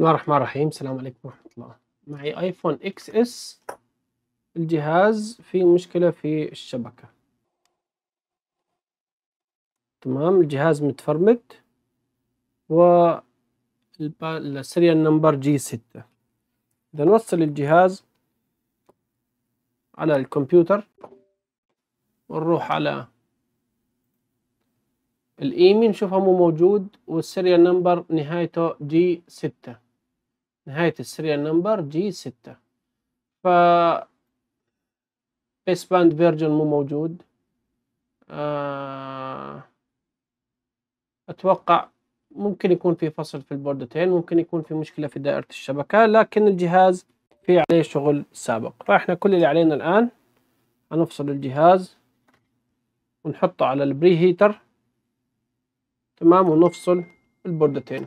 بسم الله الرحمن الرحيم السلام عليكم ورحمة الله معي ايفون اكس اس الجهاز فيه مشكلة في الشبكة تمام الجهاز متفرمت و السيريال نمبر جي ستة إذا نوصل الجهاز على الكمبيوتر ونروح على الايمي نشوفها مو موجود والسيريال نمبر نهايته جي ستة نهاية السيريال نمبر جي ستة ف بيس باند فيرجن مو موجود آه، أتوقع ممكن يكون في فصل في البوردتين ممكن يكون في مشكلة في دائرة الشبكة لكن الجهاز في عليه شغل سابق فإحنا كل اللي علينا الآن هنفصل الجهاز ونحطه على البري هيتر تمام ونفصل البوردتين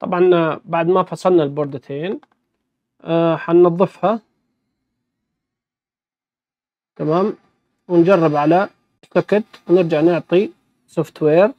طبعا آه، بعد ما فصلنا البوردتين آه حننظفها تمام ونجرب على سوكت ونرجع نعطي سوفت وير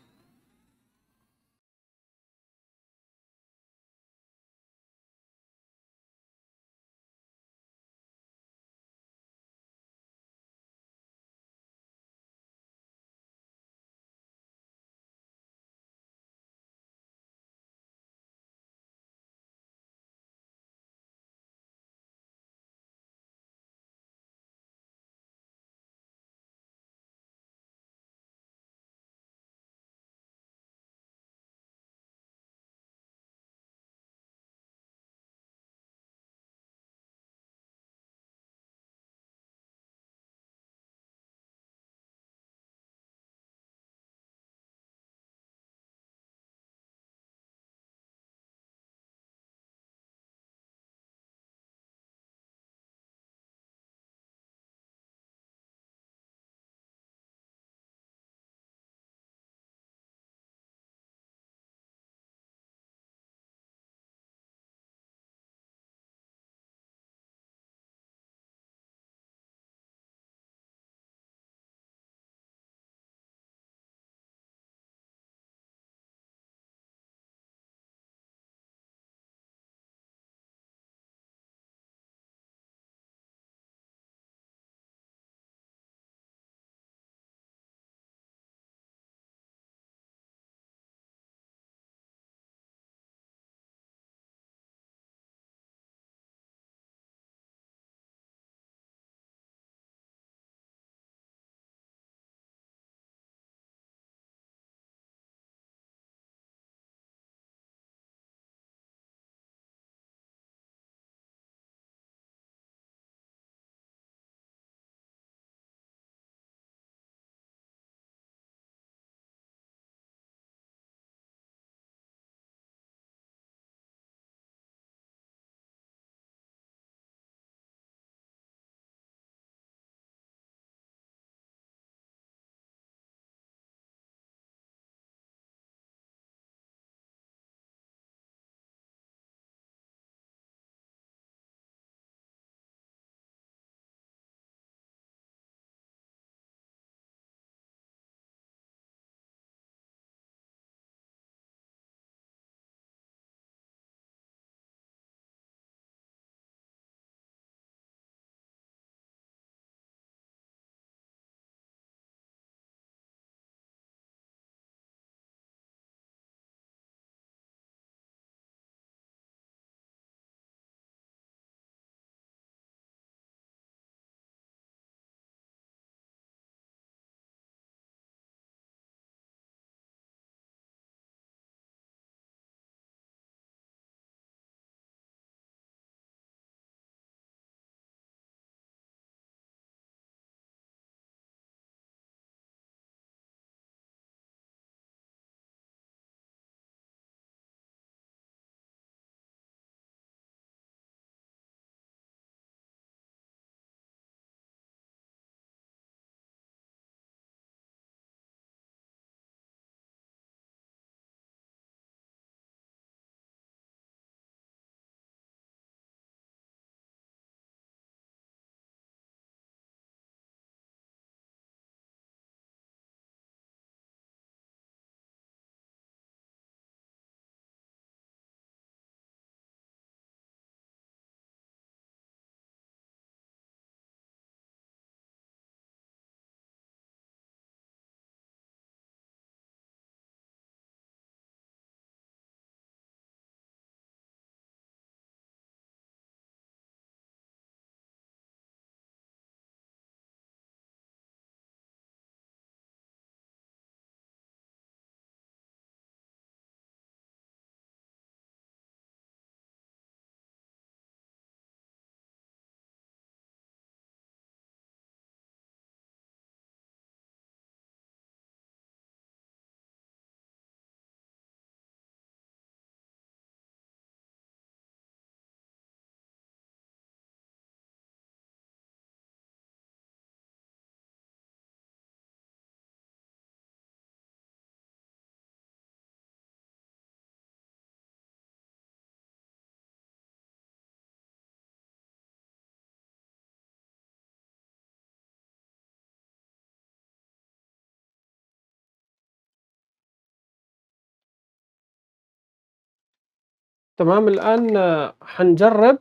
تمام الآن آه، حنجرب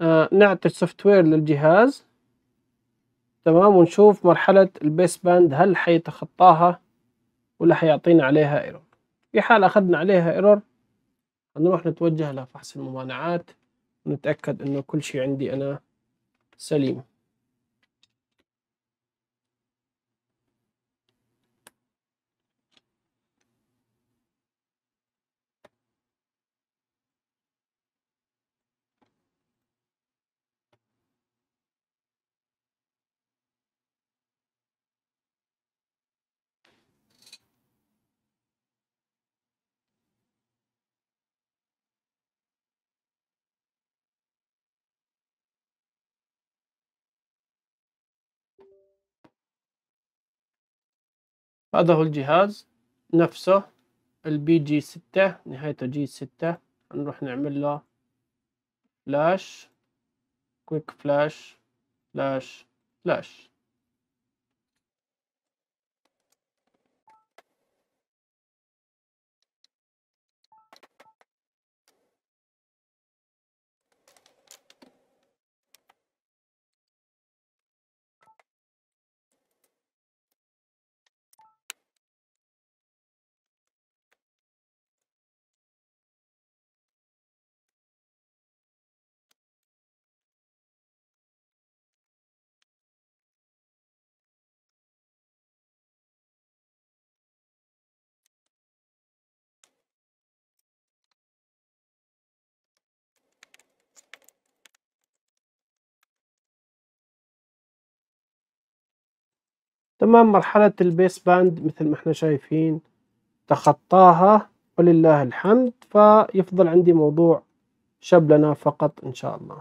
آه، نعطي السوفت وير للجهاز تمام ونشوف مرحلة البيس باند هل حيتخطاها ولا حيعطينا عليها ايرور في حال أخذنا عليها ايرور هنروح نتوجه لفحص الممانعات ونتأكد إنه كل شيء عندي أنا سليم هذا هو الجهاز نفسه البي جي ستة نهايته جي ستة نروح نعمل له فلاش كويك فلاش فلاش فلاش تمام مرحلة البيس باند مثل ما احنا شايفين تخطاها ولله الحمد فيفضل عندي موضوع شبلنا فقط إن شاء الله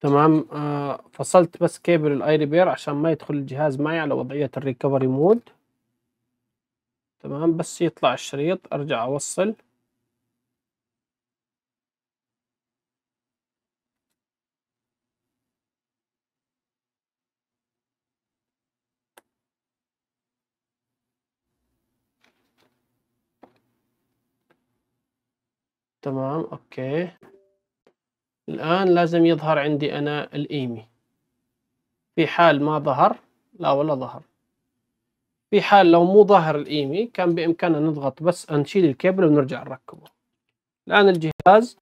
تمام آه فصلت بس كيبل الاي ريبير عشان ما يدخل الجهاز معي على وضعية الريكفري مود تمام بس يطلع الشريط ارجع اوصل تمام اوكي الآن لازم يظهر عندي أنا الإيمي في حال ما ظهر لا ولا ظهر في حال لو مو ظاهر الإيمي كان بإمكاننا نضغط بس نشيل الكابل ونرجع نركبه الآن الجهاز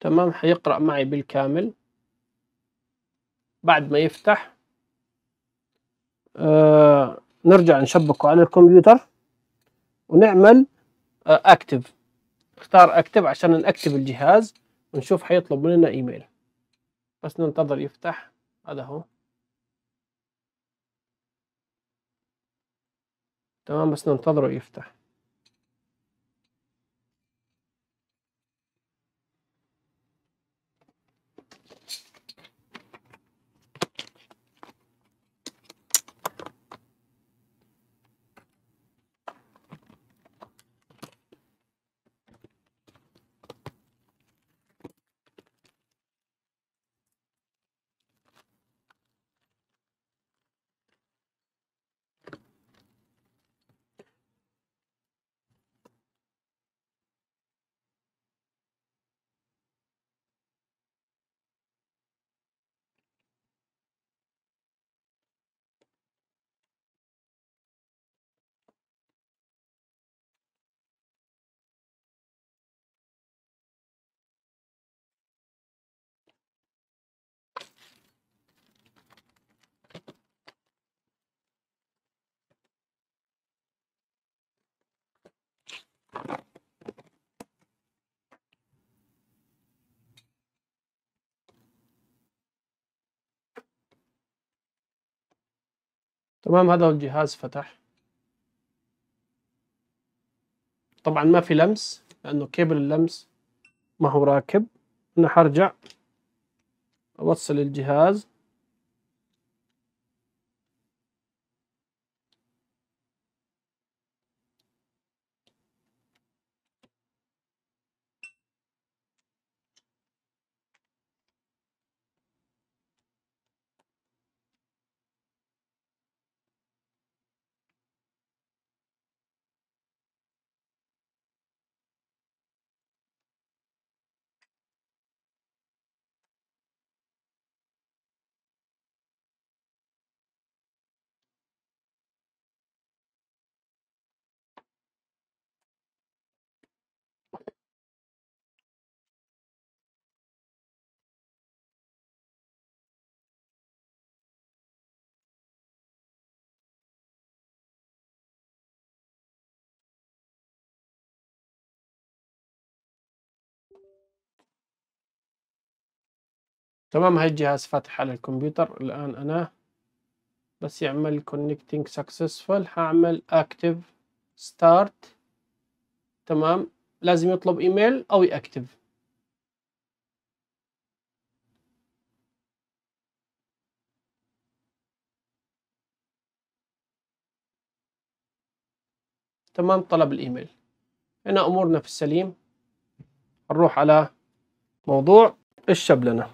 تمام حيقرأ معي بالكامل بعد ما يفتح آه نرجع نشبكه على الكمبيوتر ونعمل اكتف آه، اختار اكتب عشان نكتب الجهاز ونشوف حيطلب مننا ايميل بس ننتظر يفتح هذا هو تمام بس ننتظره يفتح تمام هذا الجهاز فتح طبعا ما في لمس لانه كيبل اللمس ما هو راكب انا حرجع اوصل الجهاز تمام هاي الجهاز فاتح على الكمبيوتر الآن أنا بس يعمل connecting successful هعمل active start تمام لازم يطلب ايميل أو يأكتف تمام طلب الإيميل هنا أمورنا في السليم نروح على موضوع الشبلنة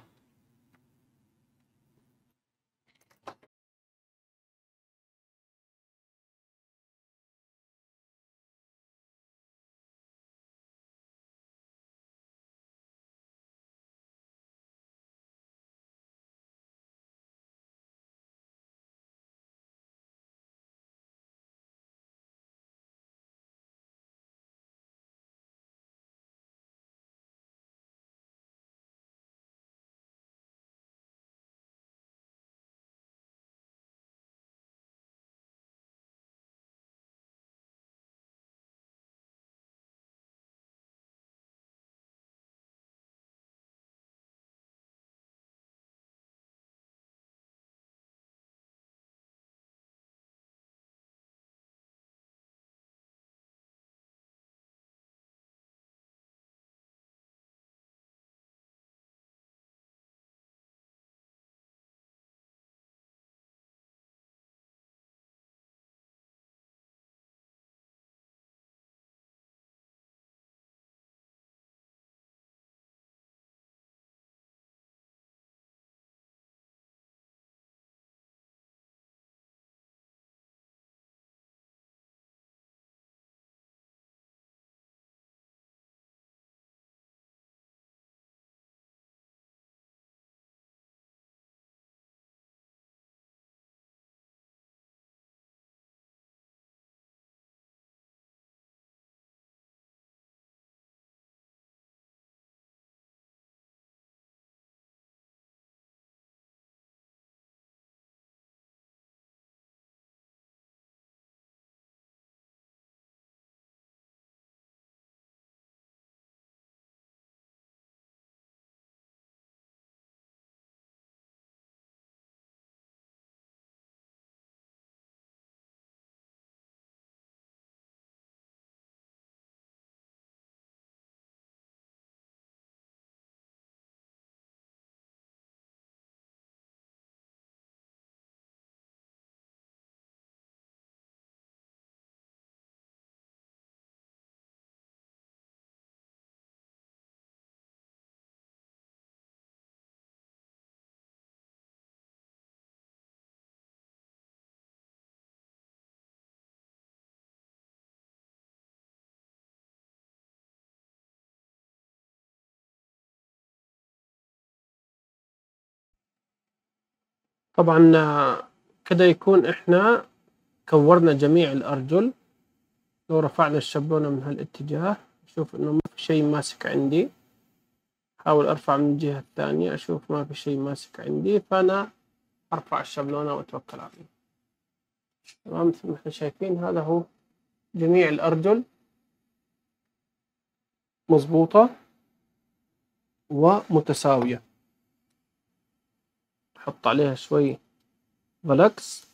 طبعا آه، كده يكون احنا كورنا جميع الارجل لو رفعنا الشبونة من هالاتجاه اشوف انه ما في شيء ماسك عندي احاول ارفع من الجهة الثانية اشوف ما في شيء ماسك عندي فانا ارفع الشبلونة واتوكل على الله تمام مثل ما احنا شايفين هذا هو جميع الارجل مضبوطة ومتساوية حط عليها شوي فلكس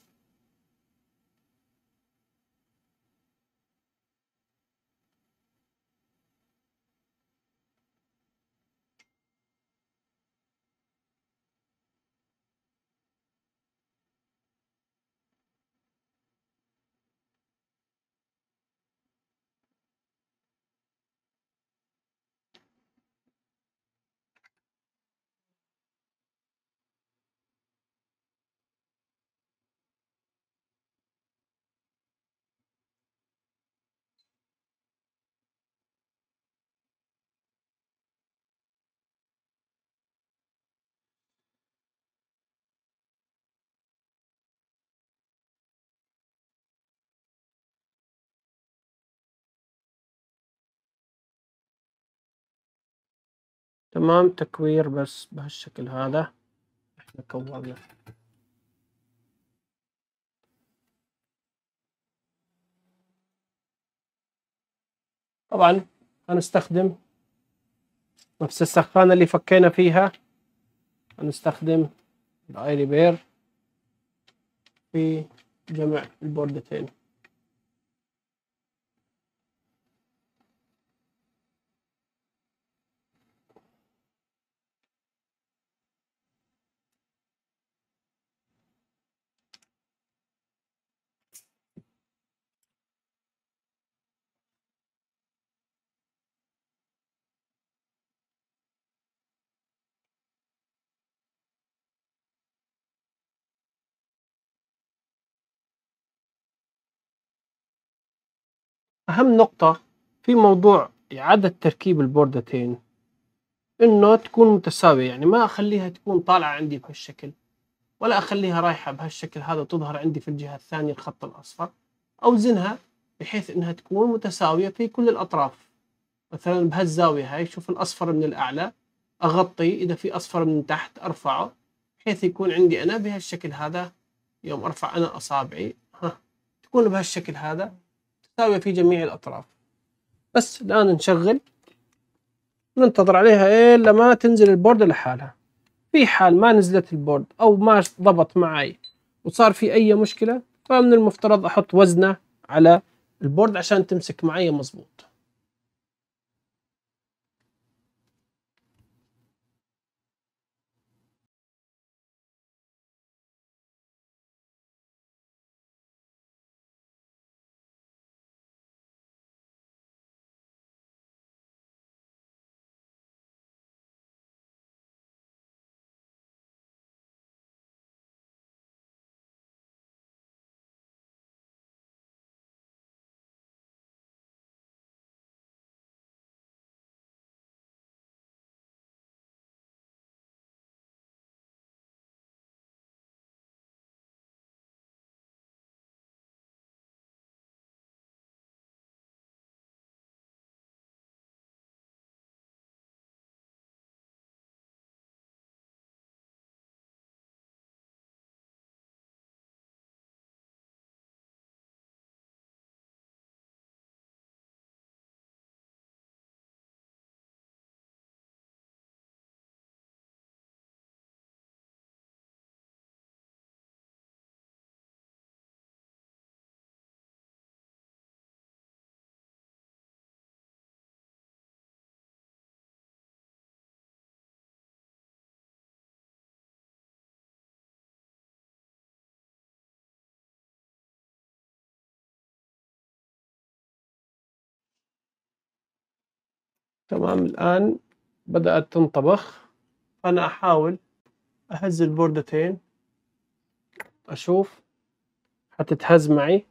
تمام تكوير بس بهالشكل هذا احنا كورنا طبعا هنستخدم نفس السخانة اللي فكينا فيها هنستخدم الايري بير في جمع البوردتين أهم نقطة في موضوع إعادة تركيب البوردتين إنه تكون متساوية يعني ما أخليها تكون طالعة عندي بهالشكل ولا أخليها رايحة بهالشكل هذا تظهر عندي في الجهة الثانية الخط الأصفر أوزنها بحيث إنها تكون متساوية في كل الأطراف مثلا بهالزاوية هاي شوف الأصفر من الأعلى أغطي إذا في أصفر من تحت أرفعه بحيث يكون عندي أنا بهالشكل هذا يوم أرفع أنا أصابعي ها تكون بهالشكل هذا متساوية في جميع الأطراف بس الآن نشغل ننتظر عليها إلا ما تنزل البورد لحالها في حال ما نزلت البورد أو ما ضبط معي وصار في أي مشكلة فمن المفترض أحط وزنه على البورد عشان تمسك معي مظبوط تمام الآن بدأت تنطبخ أنا أحاول أهز البوردتين أشوف حتتهز معي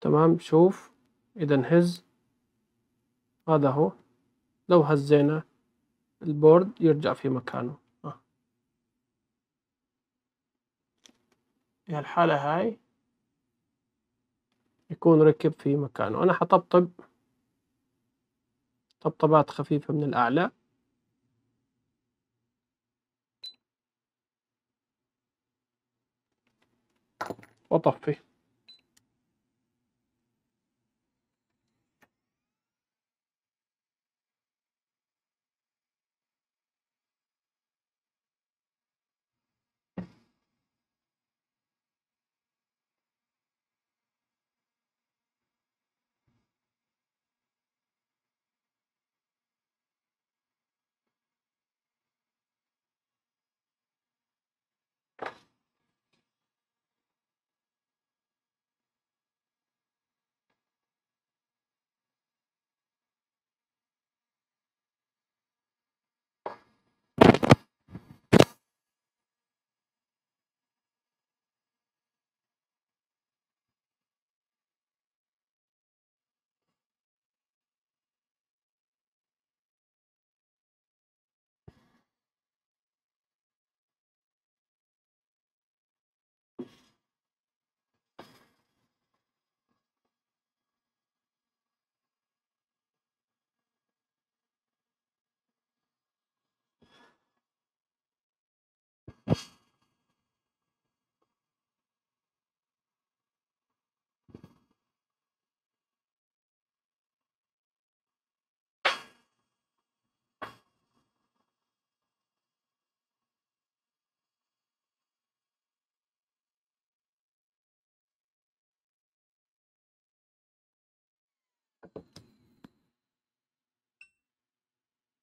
تمام شوف اذا هز هذا هو لو هزينا البورد يرجع في مكانه في آه. الحالة هاي يكون ركب في مكانه أنا حطبطب طبطبات خفيفة من الأعلى وطفي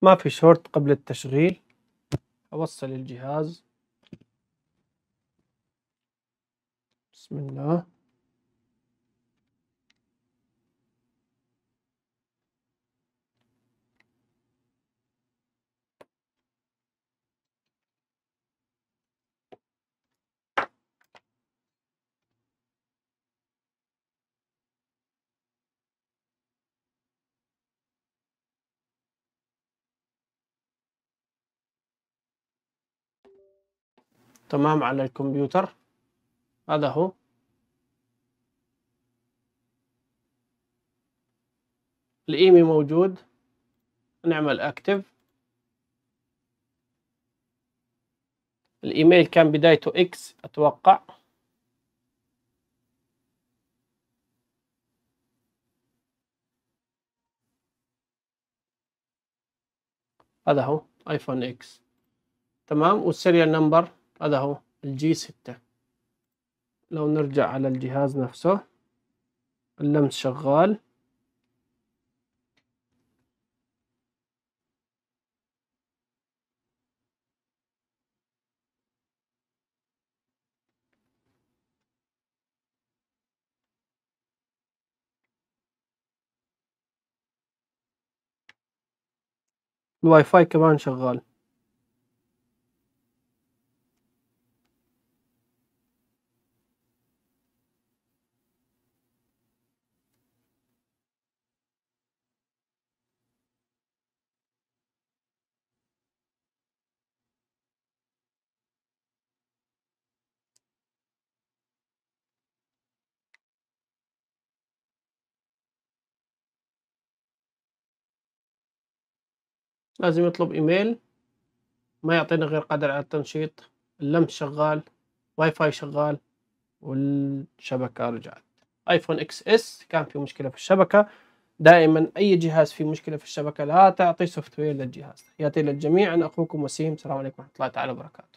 ما في شورت قبل التشغيل أوصل الجهاز بسم الله تمام على الكمبيوتر هذا هو الايمي موجود نعمل اكتف الايميل كان بدايته اكس اتوقع هذا هو ايفون اكس تمام والسيريال نمبر هذا هو الجي ستة لو نرجع على الجهاز نفسه اللمس شغال الواي فاي كمان شغال لازم يطلب ايميل ما يعطينا غير قدر على التنشيط اللمس شغال واي فاي شغال والشبكة رجعت ايفون اكس اس كان في مشكلة في الشبكة دائما اي جهاز في مشكلة في الشبكة لا تعطي سوفت وير للجهاز ياتي للجميع انا اخوكم وسيم السلام عليكم ورحمة الله تعالى وبركاته